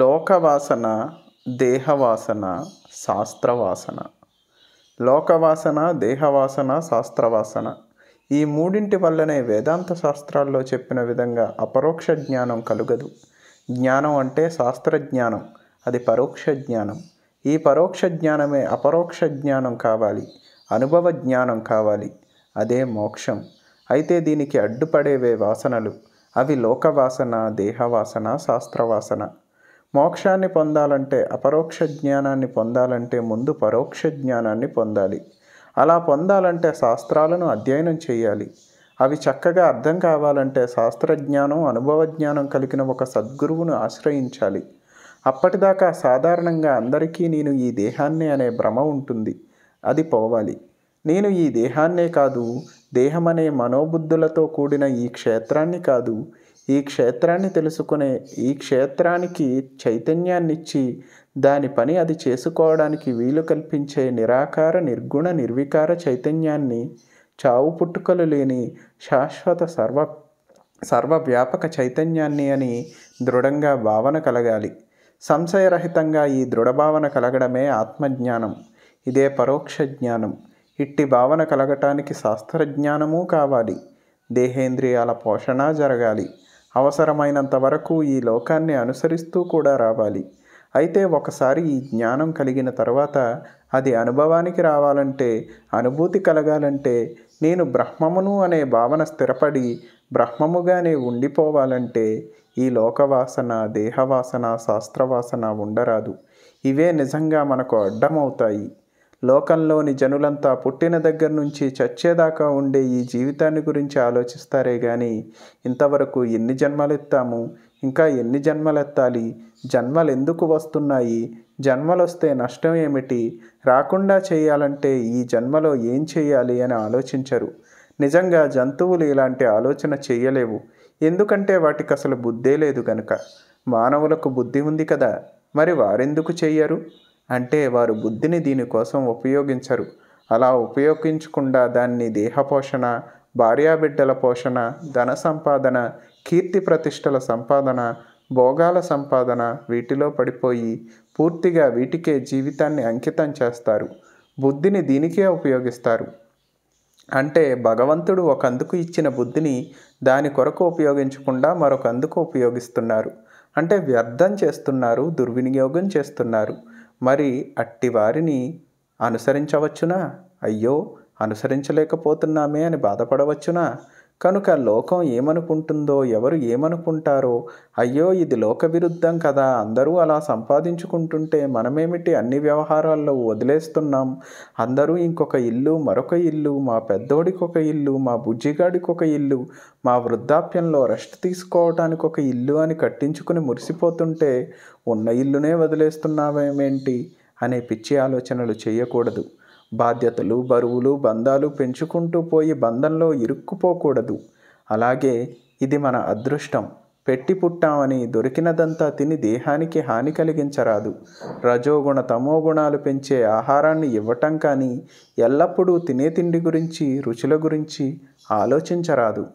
లోకవాసన దేహవాసన శాస్త్రవాసన లోకవాసన దేహవాసన శాస్త్రవాసన ఈ మూడింటి వల్లనే వేదాంత శాస్త్రాల్లో చెప్పిన విధంగా అపరోక్ష జ్ఞానం కలుగదు జ్ఞానం అంటే శాస్త్రజ్ఞానం అది పరోక్ష జ్ఞానం ఈ పరోక్ష జ్ఞానమే అపరోక్ష జ్ఞానం కావాలి అనుభవ జ్ఞానం కావాలి అదే మోక్షం అయితే దీనికి అడ్డుపడేవే వాసనలు అవి లోకవాసన దేహవాసన శాస్త్రవాసన మోక్షాన్ని పొందాలంటే అపరోక్ష జ్ఞానాన్ని పొందాలంటే ముందు పరోక్ష జ్ఞానాన్ని పొందాలి అలా పొందాలంటే శాస్త్రాలను అధ్యయనం చేయాలి అవి చక్కగా అర్థం కావాలంటే శాస్త్రజ్ఞానం అనుభవ జ్ఞానం కలిగిన ఒక సద్గురువును ఆశ్రయించాలి అప్పటిదాకా సాధారణంగా అందరికీ నేను ఈ దేహాన్నే అనే భ్రమ ఉంటుంది అది పోవాలి నేను ఈ దేహాన్నే కాదు దేహమనే మనోబుద్ధులతో కూడిన ఈ క్షేత్రాన్ని కాదు ఈ క్షేత్రాన్ని తెలుసుకునే ఈ క్షేత్రానికి చైతన్యాన్నిచ్చి దాని పని అది చేసుకోవడానికి వీలు కల్పించే నిరాకార నిర్గుణ నిర్వికార చైతన్యాన్ని చావు పుట్టుకలు లేని శాశ్వత సర్వ సర్వవ్యాపక చైతన్యాన్ని అని దృఢంగా భావన కలగాలి సంశయరహితంగా ఈ దృఢ భావన కలగడమే ఆత్మజ్ఞానం ఇదే పరోక్ష జ్ఞానం ఇట్టి భావన కలగటానికి శాస్త్రజ్ఞానమూ కావాలి దేహేంద్రియాల పోషణ జరగాలి అవసరమైనంత వరకు ఈ లోకాన్ని అనుసరిస్తూ కూడా రావాలి అయితే ఒకసారి ఈ జ్ఞానం కలిగిన తర్వాత అది అనుభవానికి రావాలంటే అనుభూతి కలగాలంటే నేను బ్రహ్మమును అనే భావన స్థిరపడి బ్రహ్మముగానే ఉండిపోవాలంటే ఈ లోకవాసన దేహవాసన శాస్త్రవాసన ఉండరాదు ఇవే నిజంగా మనకు అడ్డమవుతాయి లోకంలోని జనులంతా పుట్టిన దగ్గర నుంచి చచ్చేదాకా ఉండే ఈ జీవితాన్ని గురించి ఆలోచిస్తారే కానీ ఇంతవరకు ఎన్ని జన్మలెత్తాము ఇంకా ఎన్ని జన్మలెత్తాలి జన్మలు ఎందుకు వస్తున్నాయి జన్మలు వస్తే నష్టం ఏమిటి రాకుండా చేయాలంటే ఈ జన్మలో ఏం చేయాలి అని ఆలోచించరు నిజంగా జంతువులు ఇలాంటి ఆలోచన చేయలేవు ఎందుకంటే వాటికి అసలు బుద్ధే లేదు గనుక మానవులకు బుద్ధి ఉంది కదా మరి వారెందుకు చెయ్యరు అంటే వారు బుద్ధిని దీనికోసం ఉపయోగించరు అలా ఉపయోగించకుండా దాన్ని దేహపోషణ భార్యాబిడ్డల పోషణ ధన సంపాదన కీర్తి ప్రతిష్టల సంపాదన భోగాల సంపాదన వీటిలో పడిపోయి పూర్తిగా వీటికే జీవితాన్ని అంకితం చేస్తారు బుద్ధిని దీనికే ఉపయోగిస్తారు అంటే భగవంతుడు ఒకందుకు ఇచ్చిన బుద్ధిని దాని కొరకు ఉపయోగించకుండా మరొకందుకు ఉపయోగిస్తున్నారు అంటే వ్యర్థం చేస్తున్నారు దుర్వినియోగం చేస్తున్నారు మరి అట్టివారిని అనుసరించవచ్చునా అయ్యో అనుసరించలేకపోతున్నామే అని బాధపడవచ్చునా కనుక లోకం ఏమనుకుంటుందో ఎవరు ఏమనుకుంటారో అయ్యో ఇది లోక విరుద్ధం కదా అందరూ అలా సంపాదించుకుంటుంటే మనమేమిటి అన్ని వ్యవహారాల్లో వదిలేస్తున్నాం అందరూ ఇంకొక ఇల్లు మరొక ఇల్లు మా పెద్దోడికి ఒక ఇల్లు మా బుజ్జిగాడికి ఒక ఇల్లు మా వృద్ధాప్యంలో రెస్ట్ తీసుకోవడానికి ఒక ఇల్లు అని కట్టించుకుని మురిసిపోతుంటే ఉన్న ఇల్లునే వదిలేస్తున్నావేమేంటి అనే పిచ్చి ఆలోచనలు చేయకూడదు బాధ్యతలు బరువులు బంధాలు పెంచుకుంటూ పోయి బంధంలో ఇరుక్కుపోకూడదు అలాగే ఇది మన అదృష్టం పెట్టి పుట్టామని దొరికినదంతా తిని దేహానికి హాని కలిగించరాదు రజోగుణ తమోగుణాలు పెంచే ఆహారాన్ని ఇవ్వటం కానీ ఎల్లప్పుడూ తినే తిండి గురించి రుచుల గురించి ఆలోచించరాదు